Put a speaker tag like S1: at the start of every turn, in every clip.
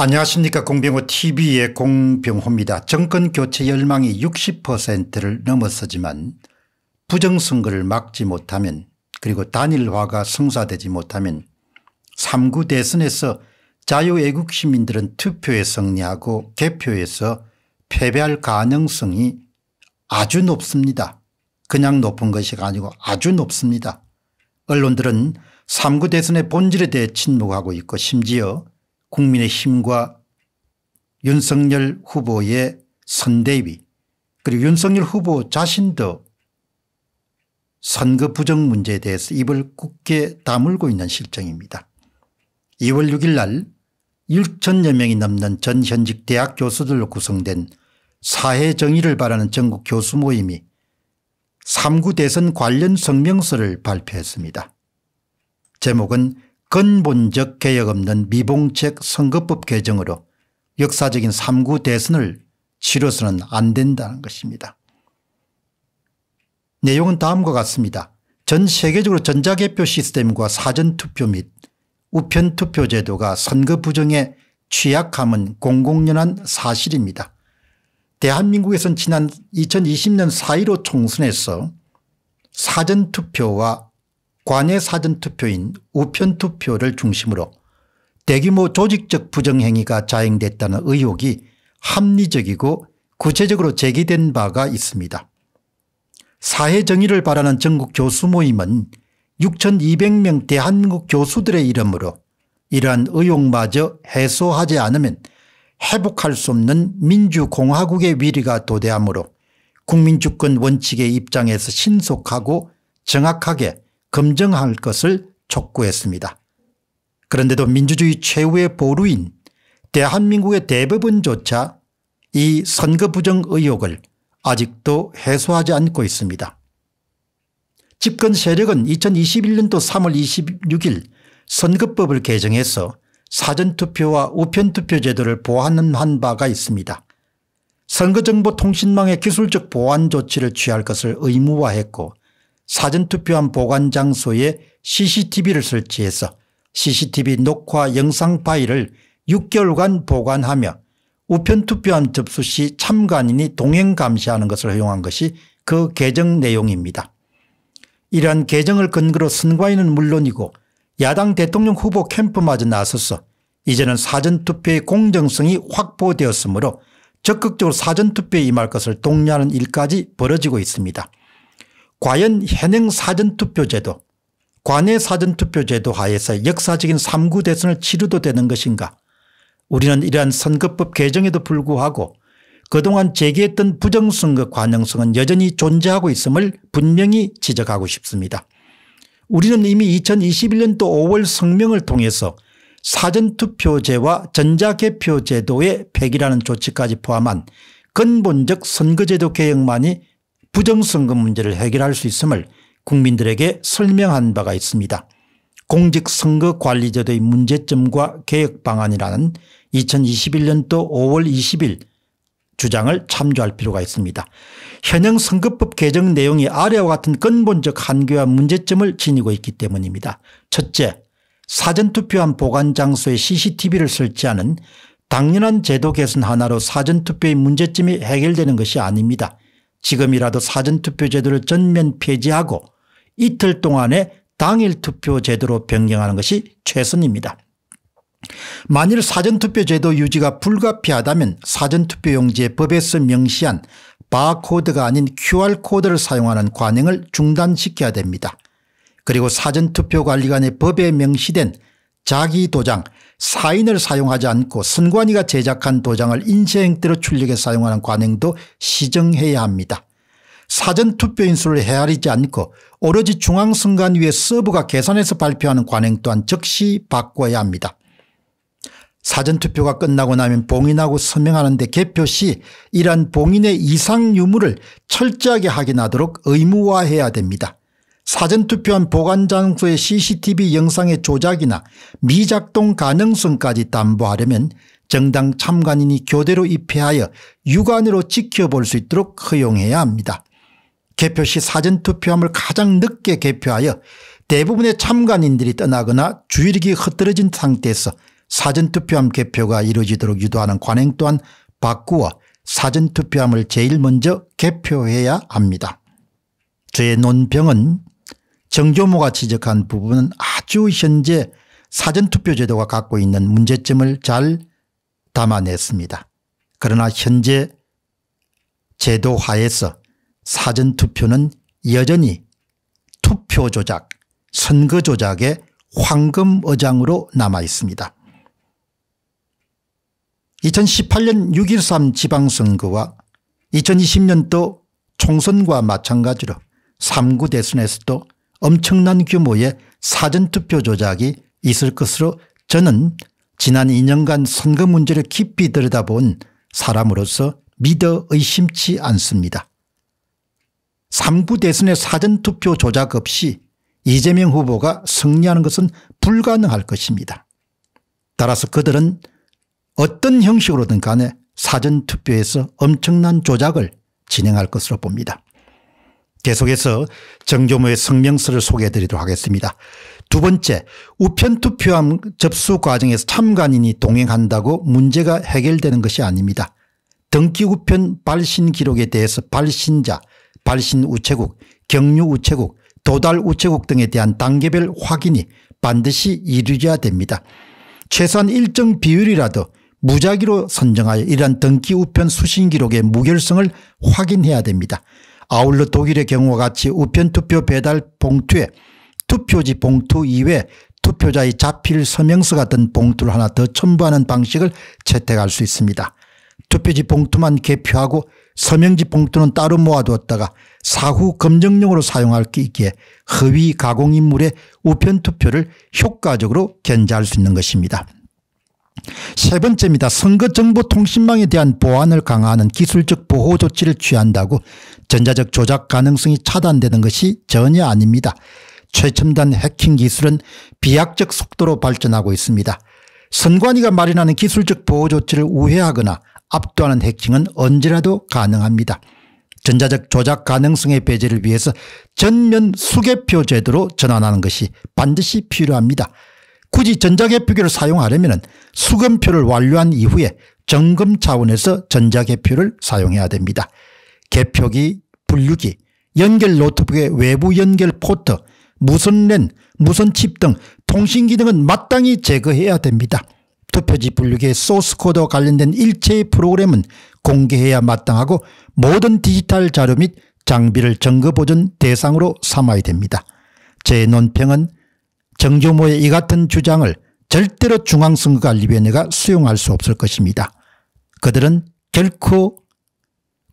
S1: 안녕하십니까 공병호 tv의 공병호입니다. 정권 교체 열망이 60%를 넘어서지만 부정선거를 막지 못하면 그리고 단일화가 성사되지 못하면 3구 대선에서 자유애국 시민들은 투표에 승리하고 개표에서 패배할 가능성이 아주 높습니다. 그냥 높은 것이 아니고 아주 높습니다. 언론들은 3구 대선의 본질에 대해 침묵하고 있고 심지어 국민의힘과 윤석열 후보의 선대위 그리고 윤석열 후보 자신도 선거 부정 문제에 대해서 입을 굳게 다물고 있는 실정입니다. 2월 6일 날1천여 명이 넘는 전 현직 대학 교수들로 구성된 사회 정의를 바라는 전국 교수 모임이 3구 대선 관련 성명서를 발표했습니다. 제목은 근본적 개혁 없는 미봉책 선거법 개정으로 역사적인 3구 대선을 치러서는 안 된다는 것입니다. 내용은 다음과 같습니다. 전 세계적으로 전자개표 시스템과 사전투표 및 우편투표 제도가 선거 부정에 취약함은 공공연한 사실입니다. 대한민국에선 지난 2020년 4.15 총선에서 사전투표와 관외 사전투표인 우편투표를 중심으로 대규모 조직적 부정행위가 자행됐다는 의혹이 합리적이고 구체적으로 제기된 바가 있습니다. 사회정의를 바라는 전국 교수 모임은 6200명 대한국 교수들의 이름으로 이러한 의혹마저 해소하지 않으면 회복할 수 없는 민주공화국의 위리가 도대하므로 국민주권 원칙의 입장에서 신속하고 정확하게 검증할 것을 촉구했습니다. 그런데도 민주주의 최후의 보루인 대한민국의 대법원조차 이 선거 부정 의혹을 아직도 해소하지 않고 있습니다. 집권 세력은 2021년도 3월 26일 선거법을 개정해서 사전투표와 우편투표 제도를 보완한 바가 있습니다. 선거정보통신망의 기술적 보완 조치를 취할 것을 의무화했고 사전투표한 보관장소에 CCTV를 설치해서 CCTV 녹화 영상 파일을 6개월간 보관하며 우편투표함 접수 시 참관인이 동행 감시하는 것을 허용한 것이 그 개정 내용입니다. 이러한 개정을 근거로 선관위는 물론이고 야당 대통령 후보 캠프마저 나서서 이제는 사전투표의 공정성이 확보되었으므로 적극적으로 사전투표에 임할 것을 독려하는 일까지 벌어지고 있습니다. 과연 현행 사전투표제도 관내 사전투표제도 하에서 역사적인 3구 대선을 치르도 되는 것인가 우리는 이러한 선거법 개정에도 불구하고 그동안 제기했던 부정선거 관행성은 여전히 존재하고 있음을 분명히 지적하고 싶습니다. 우리는 이미 2021년도 5월 성명을 통해서 사전투표제와 전자개표제도의 폐기라는 조치까지 포함한 근본적 선거제도 개혁만이 부정선거 문제를 해결할 수 있음을 국민들에게 설명한 바가 있습니다. 공직선거관리제도의 문제점과 개혁방안이라는 2021년도 5월 20일 주장을 참조할 필요가 있습니다. 현행 선거법 개정 내용이 아래와 같은 근본적 한계와 문제점을 지니고 있기 때문입니다. 첫째, 사전투표한 보관장소에 cctv를 설치하는 당연한 제도 개선 하나로 사전투표의 문제점이 해결되는 것이 아닙니다. 지금이라도 사전투표 제도를 전면 폐지하고 이틀 동안에 당일 투표 제도로 변경하는 것이 최선입니다. 만일 사전투표 제도 유지가 불가피하다면 사전투표용지에 법에서 명시한 바코드가 아닌 QR코드를 사용하는 관행을 중단시켜야 됩니다. 그리고 사전투표관리관의 법에 명시된 자기도장 사인을 사용하지 않고 선관위가 제작한 도장을 인쇄행태로 출력해 사용하는 관행도 시정해야 합니다. 사전투표 인수를 헤아리지 않고 오로지 중앙선관위의 서브가 계산해서 발표하는 관행 또한 즉시 바꿔야 합니다. 사전투표가 끝나고 나면 봉인하고 서명하는데 개표 시 이러한 봉인의 이상 유무를 철저하게 확인하도록 의무화해야 됩니다. 사전투표한 보관장소의 cctv 영상의 조작이나 미작동 가능성까지 담보하려면 정당 참관인이 교대로 입회하여 육안으로 지켜볼 수 있도록 허용해야 합니다. 개표시 사전투표함을 가장 늦게 개표하여 대부분의 참관인들이 떠나거나 주의력이 흐트러진 상태에서 사전투표함 개표가 이루어지도록 유도하는 관행 또한 바꾸어 사전투표함을 제일 먼저 개표해야 합니다. 저의 논평은 정조모가 지적한 부분은 아주 현재 사전투표제도가 갖고 있는 문제점을 잘 담아냈습니다. 그러나 현재 제도 화에서 사전투표는 여전히 투표 조작, 선거 조작의 황금 어장으로 남아 있습니다. 2018년 6.13 지방선거와 2020년도 총선과 마찬가지로 3구 대선에서도 엄청난 규모의 사전투표 조작이 있을 것으로 저는 지난 2년간 선거 문제를 깊이 들여다본 사람으로서 믿어 의심치 않습니다. 3부 대선의 사전투표 조작 없이 이재명 후보가 승리하는 것은 불가능할 것입니다. 따라서 그들은 어떤 형식으로든 간에 사전투표에서 엄청난 조작을 진행할 것으로 봅니다. 계속해서 정조모의 성명서를 소개해 드리도록 하겠습니다. 두 번째 우편투표함 접수 과정에서 참관인이 동행한다고 문제가 해결되는 것이 아닙니다. 등기우편 발신 기록에 대해서 발신자, 발신우체국, 경유우체국, 도달우체국 등에 대한 단계별 확인이 반드시 이루어야 됩니다. 최소한 일정 비율이라도 무작위로 선정하여 이러한 등기우편 수신 기록의 무결성을 확인해야 됩니다. 아울러 독일의 경우와 같이 우편투표 배달 봉투에 투표지 봉투 이외 투표자의 자필 서명서 같은 봉투를 하나 더 첨부하는 방식을 채택할 수 있습니다. 투표지 봉투만 개표하고 서명지 봉투는 따로 모아두었다가 사후 검증용으로 사용할 수 있기에 허위 가공인물의 우편투표를 효과적으로 견제할 수 있는 것입니다. 세 번째입니다. 선거정보통신망에 대한 보안을 강화하는 기술적 보호 조치를 취한다고 전자적 조작 가능성이 차단되는 것이 전혀 아닙니다. 최첨단 해킹 기술은 비약적 속도로 발전하고 있습니다. 선관위가 마련하는 기술적 보호 조치를 우회하거나 압도하는 해킹은 언제라도 가능합니다. 전자적 조작 가능성의 배제를 위해서 전면 수개표 제도로 전환하는 것이 반드시 필요합니다. 굳이 전자개표기를 사용하려면 수검표를 완료한 이후에 점검 차원에서 전자개표를 사용해야 됩니다. 개표기, 분류기, 연결 노트북의 외부 연결 포트, 무선 랜, 무선 칩 등 통신기 등은 마땅히 제거해야 됩니다. 투표지 분류기의 소스코드와 관련된 일체의 프로그램은 공개해야 마땅하고 모든 디지털 자료 및 장비를 정거보존 대상으로 삼아야 됩니다. 제 논평은 정조모의 이 같은 주장을 절대로 중앙선거관리위원회가 수용할 수 없을 것입니다. 그들은 결코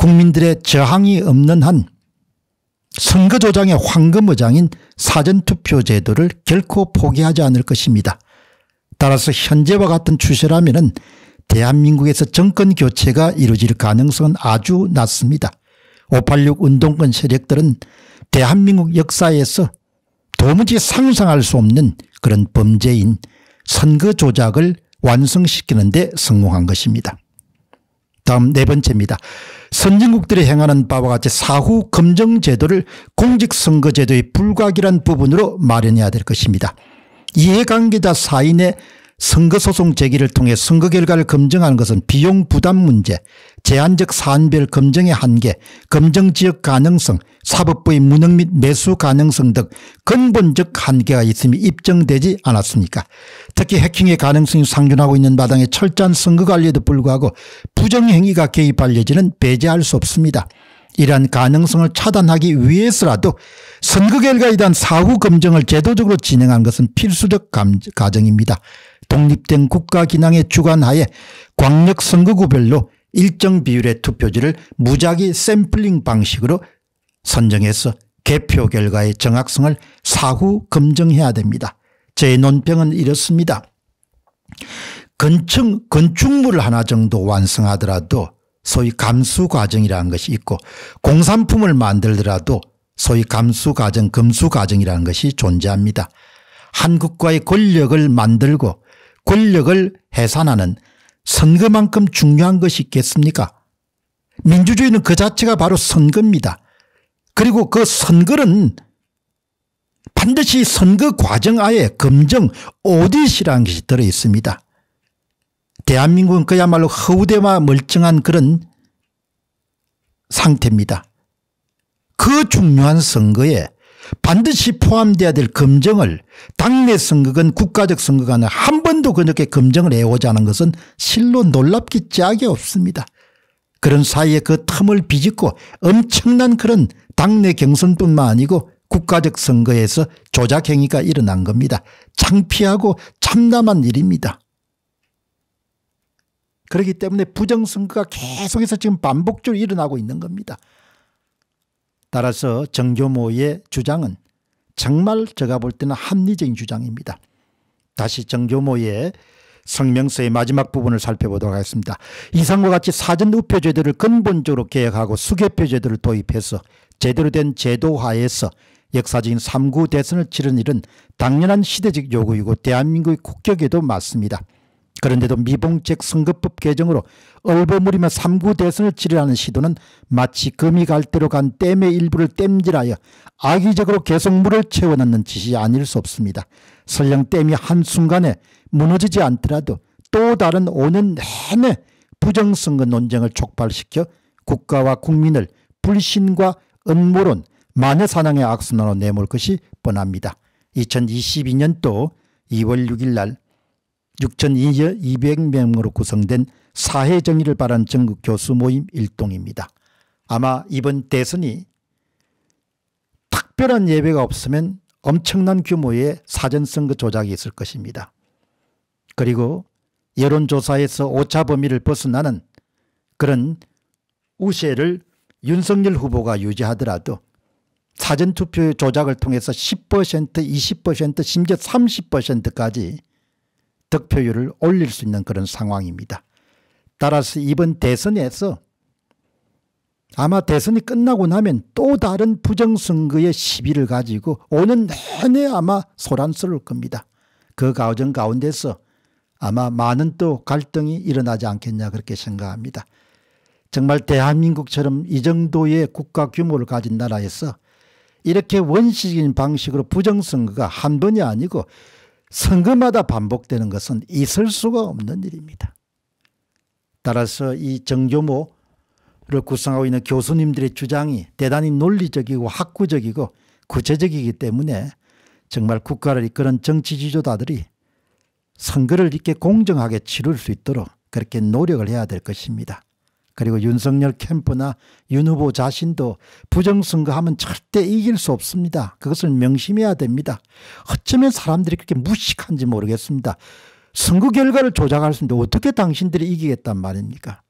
S1: 국민들의 저항이 없는 한 선거조장의 황금어장인 사전투표 제도를 결코 포기하지 않을 것입니다. 따라서 현재와 같은 추세라면 대한민국에서 정권교체가 이루어질 가능성은 아주 낮습니다. 586 운동권 세력들은 대한민국 역사에서 도무지 상상할 수 없는 그런 범죄인 선거 조작을 완성시키는 데 성공한 것입니다. 다음 네 번째입니다. 선진국들이 행하는 바와 같이 사후 검증 제도를 공직선거제도의 불각이란 부분으로 마련해야 될 것입니다. 이해관계자 사인의 선거소송 제기를 통해 선거 결과를 검증하는 것은 비용 부담 문제, 제한적 사안별 검증의 한계, 검증 지역 가능성, 사법부의 무능 및매수 가능성 등 근본적 한계가 있음이 입증되지 않았습니까 특히 해킹의 가능성이 상존하고 있는 마당에 철저한 선거관리에도 불구하고 부정행위가 개입할 여지는 배제할 수 없습니다. 이러한 가능성을 차단하기 위해서라도 선거 결과에 대한 사후 검증을 제도적으로 진행한 것은 필수적 과정입니다 독립된 국가기능의 주관하에 광역선거구별로 일정 비율의 투표지를 무작위 샘플링 방식으로 선정해서 개표 결과의 정확성을 사후 검증해야 됩니다. 제 논평은 이렇습니다. 건축, 건축물 하나 정도 완성하더라도 소위 감수 과정이라는 것이 있고 공산품을 만들더라도 소위 감수 과정, 금수 과정이라는 것이 존재합니다. 한국과의 권력을 만들고 권력을 해산하는 선거만큼 중요한 것이 있겠습니까? 민주주의는 그 자체가 바로 선거입니다. 그리고 그 선거는 반드시 선거 과정 아에 검정 오디시라는 것이 들어있습니다. 대한민국은 그야말로 허우대와 멀쩡한 그런 상태입니다. 그 중요한 선거에 반드시 포함되어야될 검증을 당내 선거건 국가적 선거간에 한 번도 그렇게 검증을 해오자는 것은 실로 놀랍기 짝이 없습니다. 그런 사이에 그 틈을 비집고 엄청난 그런 당내 경선뿐만 아니고 국가적 선거에서 조작 행위가 일어난 겁니다. 창피하고 참담한 일입니다. 그렇기 때문에 부정선거가 계속해서 지금 반복적으로 일어나고 있는 겁니다. 따라서 정교모의 주장은 정말 제가 볼 때는 합리적인 주장입니다. 다시 정교모의 성명서의 마지막 부분을 살펴보도록 하겠습니다. 이상과 같이 사전 우표 제도를 근본적으로 개혁하고 수개표 제도를 도입해서 제대로 된 제도 화에서 역사적인 3구 대선을 치른 일은 당연한 시대적 요구이고 대한민국의 국격에도 맞습니다. 그런데도 미봉책 선거법 개정으로 얼버무리며 3구 대선을 치르라는 시도는 마치 금이 갈대로 간 댐의 일부를 땜질하여 악의적으로 계속 물을 채워넣는 짓이 아닐 수 없습니다. 설령 댐이 한순간에 무너지지 않더라도 또 다른 5년 내내 부정선거 논쟁을 촉발시켜 국가와 국민을 불신과 음모론, 마녀사냥의 악순환으로 내몰 것이 뻔합니다. 2022년도 2월 6일 날 6,200명으로 구성된 사회 정의를 바란 전국 교수 모임 일동입니다. 아마 이번 대선이 특별한 예배가 없으면 엄청난 규모의 사전선거 조작이 있을 것입니다. 그리고 여론조사에서 오차 범위를 벗어나는 그런 우세를 윤석열 후보가 유지하더라도 사전투표 조작을 통해서 10% 20% 심지어 30%까지 득표율을 올릴 수 있는 그런 상황입니다. 따라서 이번 대선에서 아마 대선이 끝나고 나면 또 다른 부정선거의 시비를 가지고 오는 내내 아마 소란스러울 겁니다. 그 과정 가운데서 아마 많은 또 갈등이 일어나지 않겠냐 그렇게 생각합니다. 정말 대한민국처럼 이 정도의 국가 규모를 가진 나라에서 이렇게 원시적인 방식으로 부정선거가 한 번이 아니고 선거마다 반복되는 것은 있을 수가 없는 일입니다. 따라서 이 정교모를 구성하고 있는 교수님들의 주장이 대단히 논리적이고 학구적이고 구체적이기 때문에 정말 국가를 이끄는 정치 지도자들이 선거를 이렇게 공정하게 치를 수 있도록 그렇게 노력을 해야 될 것입니다. 그리고 윤석열 캠프나 윤 후보 자신도 부정선거하면 절대 이길 수 없습니다. 그것을 명심해야 됩니다. 어쩌면 사람들이 그렇게 무식한지 모르겠습니다. 선거 결과를 조작할 수 있는데 어떻게 당신들이 이기겠단 말입니까?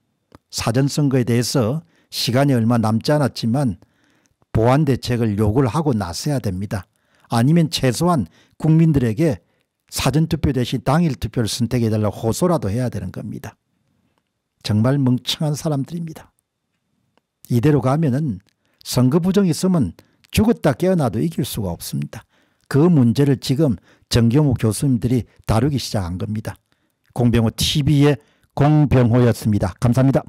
S1: 사전선거에 대해서 시간이 얼마 남지 않았지만 보완 대책을 요구를 하고 나서야 됩니다. 아니면 최소한 국민들에게 사전투표 대신 당일 투표를 선택해달라고 호소라도 해야 되는 겁니다. 정말 멍청한 사람들입니다. 이대로 가면은 선거 부정이 있으면 죽었다 깨어나도 이길 수가 없습니다. 그 문제를 지금 정경호 교수님들이 다루기 시작한 겁니다. 공병호 TV의 공병호였습니다. 감사합니다.